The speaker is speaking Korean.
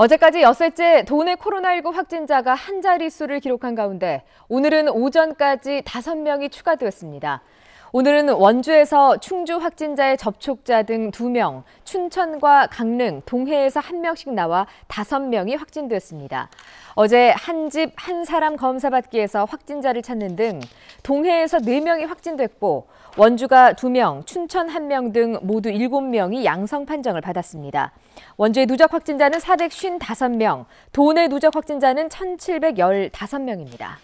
어제까지 엿새째 도내 코로나19 확진자가 한 자릿수를 기록한 가운데 오늘은 오전까지 5명이 추가되었습니다. 오늘은 원주에서 충주 확진자의 접촉자 등 2명, 춘천과 강릉, 동해에서 1명씩 나와 5명이 확진됐습니다. 어제 한 집 한 사람 검사받기에서 확진자를 찾는 등 동해에서 4명이 확진됐고 원주가 2명, 춘천 1명 등 모두 7명이 양성 판정을 받았습니다. 원주의 누적 확진자는 455명, 도내 누적 확진자는 1715명입니다.